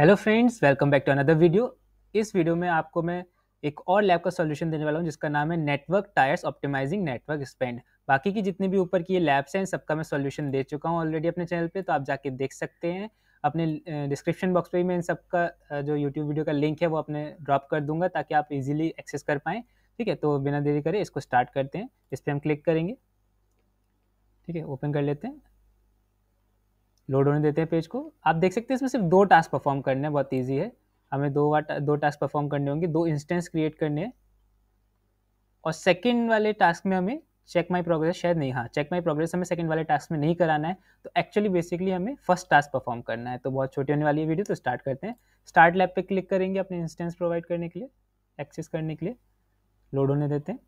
hello friends welcome back to another video इस video में आपको मैं एक और लैब का सॉल्यूशन देने वाला हूं जिसका नाम है network tiers optimizing network spend बाकी की जितने भी ऊपर की ये लैब्स हैं सबका मैं सॉल्यूशन दे चुका हूं ऑलरेडी अपने चैनल पे तो आप जाके देख सकते हैं अपने डिस्क्रिप्शन बॉक्स पर ही मैं इन सबका जो यूट्यूब वीडियो का लिंक है वो अपने ड्रॉप कर दूंगा ताकि आप इजिली एक्सेस कर पाएँ ठीक है तो बिना देरी करें इसको स्टार्ट करते हैं इस पर हम क्लिक करेंगे ठीक है ओपन कर लेते हैं लोड होने देते हैं पेज को आप देख सकते हैं इसमें सिर्फ दो टास्क परफॉर्म करने हैं बहुत ईजी है हमें दो बार दो टास्क परफॉर्म करने होंगे दो इंस्टेंस क्रिएट करने हैं और सेकेंड वाले टास्क में हमें चेक माई प्रोग्रेस शायद नहीं हाँ चेक माई प्रोग्रेस हमें सेकेंड वाले टास्क में नहीं कराना है तो एक्चुअली बेसिकली हमें फर्स्ट टास्क परफॉर्म करना है तो बहुत छोटी होने वाली है वीडियो तो स्टार्ट करते हैं स्टार्ट लैब पे क्लिक करेंगे अपने इंस्टेंस प्रोवाइड करने के लिए एक्सेस करने के लिए लोड होने देते हैं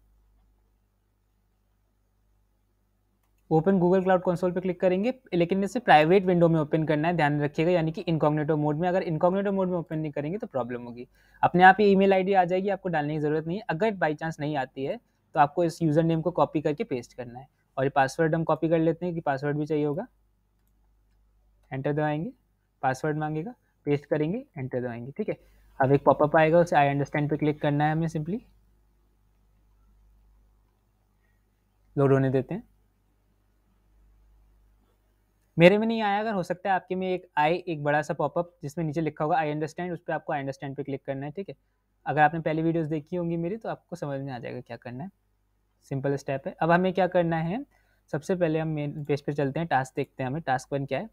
ओपन गूगल क्लाउड कंसोल पे क्लिक करेंगे लेकिन इसे प्राइवेट विंडो में ओपन करना है ध्यान रखिएगा यानी कि इनकॉग्नेटो मोड में अगर इनकॉग्नेटो मोड में ओपन नहीं करेंगे तो प्रॉब्लम होगी अपने आप ही ईमेल आईडी आ जाएगी आपको डालने की ज़रूरत नहीं है अगर बाई चांस नहीं आती है तो आपको इस यूज़र नेम को कॉपी करके पेस्ट करना है और ये पासवर्ड हम कॉपी कर लेते हैं कि पासवर्ड भी चाहिए होगा एंटर दबाएंगे पासवर्ड मांगेगा पेस्ट करेंगे एंटर दबाएंगे ठीक है अब एक पॉपअप आएगा उसे आई अंडरस्टैंड पे क्लिक करना है हमें सिंपली लोड होने देते हैं मेरे में नहीं आया अगर हो सकता है आपके में एक आई एक बड़ा सा पॉपअप जिसमें नीचे लिखा होगा आई अंडरस्टैंड उस पर आपको आई अंडरस्टैंड पे क्लिक करना है ठीक है अगर आपने पहली वीडियोस देखी होंगी मेरी तो आपको समझ में आ जाएगा क्या करना है सिंपल स्टेप है अब हमें क्या करना है सबसे पहले हम मेन पेज पर चलते हैं टास्क देखते हैं हमें टास्क वन क्या है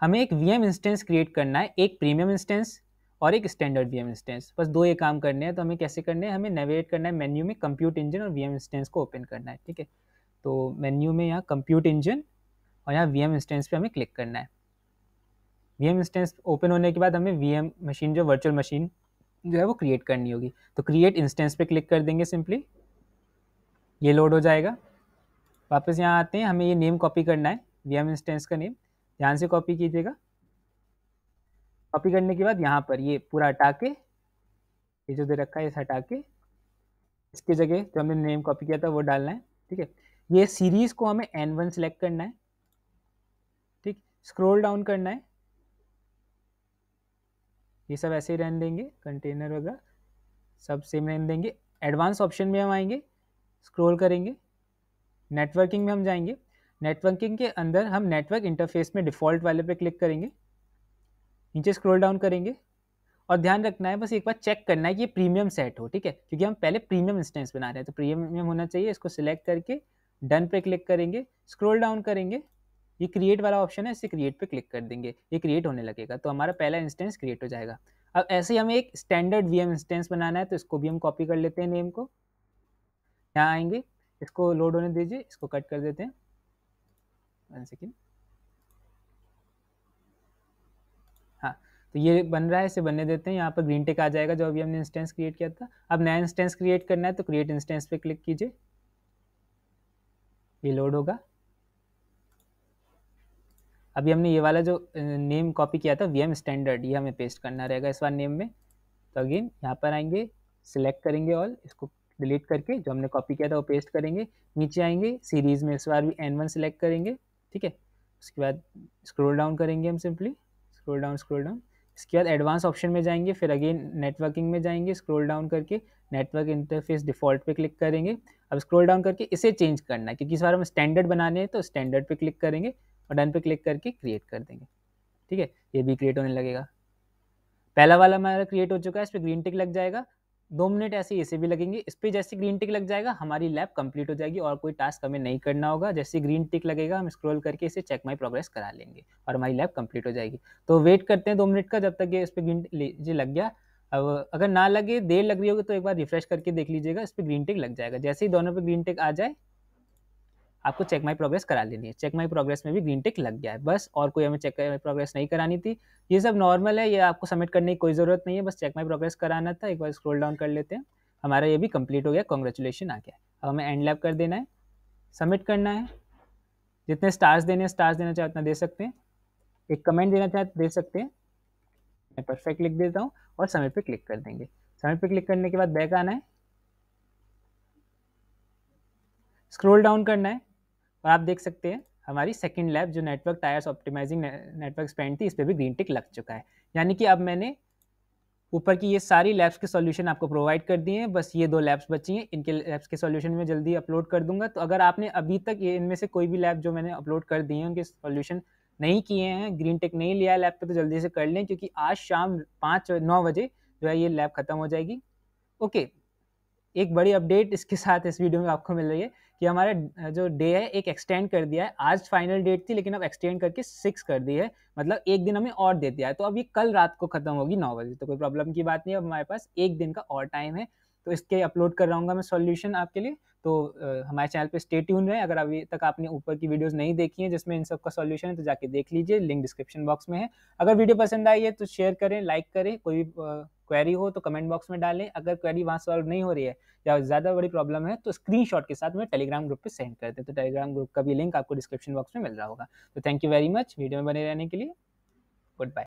हमें एक वी इंस्टेंस क्रिएट करना है एक प्रीमियम इंस्टेंस और एक स्टैंडर्ड वी इंस्टेंस बस दो ये काम करने हैं तो हमें कैसे करने हैं हमें नेविगेट करना है मेन्यू में कंप्यूट इंजन और वी इंस्टेंस को ओपन करना है ठीक है तो मेन्यू में यहाँ कंप्यूट इंजन और यहाँ वी इंस्टेंस पे हमें क्लिक करना है वी इंस्टेंस ओपन होने के बाद हमें वी मशीन जो वर्चुअल मशीन जो है वो क्रिएट करनी होगी तो क्रिएट इंस्टेंस पे क्लिक कर देंगे सिंपली ये लोड हो जाएगा वापस यहाँ आते हैं हमें ये नेम कॉपी करना है वी इंस्टेंस का नेम ध्यान से कॉपी कीजिएगा कॉपी करने के बाद यहाँ पर ये पूरा हटा के ये जो दे रखा है इस हटा के इसकी जगह जो हमने नेम कॉपी किया था वो डालना है ठीक है ये सीरीज़ को हमें एन वन सेलेक्ट करना है स्क्रोल डाउन करना है ये सब ऐसे ही रहने देंगे कंटेनर वगैरह सब सेम रहने देंगे एडवांस ऑप्शन में हम आएंगे स्क्रोल करेंगे नेटवर्किंग में हम जाएंगे नेटवर्किंग के अंदर हम नेटवर्क इंटरफेस में डिफ़ॉल्ट वाले पे क्लिक करेंगे नीचे स्क्रोल डाउन करेंगे और ध्यान रखना है बस एक बार चेक करना है कि ये प्रीमियम सेट हो ठीक है क्योंकि हम पहले प्रीमियम इंस्टेंस बना रहे हैं तो प्रीमियम होना चाहिए इसको सिलेक्ट करके डन पे क्लिक करेंगे स्क्रोल डाउन करेंगे ये क्रिएट वाला ऑप्शन है इसे क्रिएट पे क्लिक कर देंगे ये क्रिएट होने लगेगा तो हमारा पहला इंस्टेंस क्रिएट हो जाएगा अब ऐसे ही हमें एक स्टैंडर्ड वी इंस्टेंस बनाना है तो इसको भी हम कॉपी कर लेते हैं नेम को यहाँ आएंगे इसको लोड होने दीजिए इसको कट कर देते हैं वन सेकेंड हाँ तो ये बन रहा है इसे बनने देते हैं यहाँ पर ग्रीन टेक आ जाएगा जो अभी हमने इंस्टेंस क्रिएट किया था अब नया इंस्टेंस क्रिएट करना है तो क्रिएट इंस्टेंस पे क्लिक कीजिए ये लोड होगा अभी हमने ये वाला जो नेम कॉपी किया था वी एम स्टैंडर्ड ये हमें पेस्ट करना रहेगा इस बार नेम में तो अगेन यहाँ पर आएंगे सिलेक्ट करेंगे ऑल इसको डिलीट करके जो हमने कॉपी किया था वो पेस्ट करेंगे नीचे आएंगे सीरीज़ में इस बार भी एन वन सिलेक्ट करेंगे ठीक है उसके बाद स्क्रोल डाउन करेंगे हम simply scroll down scroll down इसके बाद एडवांस ऑप्शन में जाएंगे फिर अगेन नेटवर्किंग में जाएंगे स्क्रोल डाउन करके नेटवर्क इंटरफेस डिफ़ॉल्ट पे क्लिक करेंगे अब स्क्रोल डाउन करके इसे चेंज करना है क्योंकि इस बार हम स्टैंडर्ड बनाने हैं तो स्टैंडर्ड पे क्लिक करेंगे और डन पे क्लिक करके क्रिएट कर देंगे ठीक है ये भी क्रिएट होने लगेगा पहला वाला हमारा क्रिएट हो चुका है इस पर ग्रीन टिक लग जाएगा दो मिनट ऐसे ऐसे भी लगेंगे इस पर जैसे ग्रीन टिक लग जाएगा हमारी लैब कंप्लीट हो जाएगी और कोई टास्क हमें नहीं करना होगा जैसे ग्रीन टिक लगेगा हम स्क्रॉल करके इसे चेक माई प्रोग्रेस करा लेंगे और हमारी लैब कंप्लीट हो जाएगी तो वेट करते हैं दो मिनट का जब तक ये इस पर ग्रीन ये लग गया अब अगर ना लगे देर लग रही होगी तो एक बार रिफ्रेश करके देख लीजिएगा इस पर ग्रीन टिक लग जाएगा जैसे ही दोनों पर ग्रीन टिक आ जाए आपको चेक माई प्रोग्रेस करा लेनी है चेक माई प्रोग्रेस में भी ग्रीन टिक लग गया है बस और कोई हमें चेक माई प्रोग्रेस नहीं करानी थी ये सब नॉर्मल है ये आपको सबमिट करने की कोई ज़रूरत नहीं है बस चेक माई प्रोग्रेस कराना था एक बार स्क्रोल डाउन कर लेते हैं हमारा ये भी कंप्लीट हो गया कॉन्ग्रेचुलेशन आ गया अब हमें एंड लैब कर देना है सबमिट करना है जितने स्टार्स देने हैं स्टार्स देना चाहे उतना दे सकते हैं एक कमेंट देना चाहे तो दे सकते हैं मैं परफेक्ट लिख देता हूँ और सबमिट पे क्लिक कर देंगे सबमिट पे क्लिक करने के बाद बैक आना है स्क्रॉल डाउन करना है और आप देख सकते हैं हमारी सेकेंड लैब जो network tiers optimizing network spend थी इस पर भी ग्रीन टिक लग चुका है यानी कि अब मैंने ऊपर की ये सारी लैब्स के सॉल्यूशन आपको प्रोवाइड कर दिए हैं बस ये दो लैब्स बची हैं इनके लैब्स के सॉल्यूशन में जल्दी अपलोड कर दूंगा तो अगर आपने अभी तक ये इनमें से कोई भी लैब जो मैंने अपलोड कर दिए हैं उनके सॉल्यूशन नहीं किए हैं ग्रीन टेक नहीं लिया है लैब पे तो जल्दी से कर लें क्योंकि आज शाम पाँच नौ बजे जो है ये लैब खत्म हो जाएगी ओके एक बड़ी अपडेट इसके साथ इस वीडियो में आपको मिल रही है कि हमारा जो डे है एक एक्सटेंड कर दिया है आज फाइनल डेट थी लेकिन अब एक्सटेंड करके सिक्स कर दी है मतलब एक दिन हमें और दे दिया है तो अब ये कल रात को खत्म होगी नौ बजे तो कोई प्रॉब्लम की बात नहीं अब हमारे पास एक दिन का और टाइम है तो इसके अपलोड कर रहा मैं सॉल्यूशन आपके लिए तो हमारे चैनल पे स्टे ट्यून रहे अगर अभी तक आपने ऊपर की वीडियोस नहीं देखी हैं जिसमें इन सब का सॉल्यूशन है तो जाके देख लीजिए लिंक डिस्क्रिप्शन बॉक्स में है अगर वीडियो पसंद आई है तो शेयर करें लाइक करें कोई भी आ, क्वेरी हो तो कमेंट बॉक्स में डालें अगर क्वेरी वहाँ सॉल्व नहीं हो रही है या ज़्यादा बड़ी प्रॉब्लम है तो स्क्रीनशॉट के साथ में टेलीग्राम ग्रुप पर सेंड करते हैं तो टेलीग्राम ग्रुप का भी लिंक आपको डिस्क्रिप्शन बॉक्स में मिल रहा होगा तो thank you very much video में बने रहने के लिए गुड बाय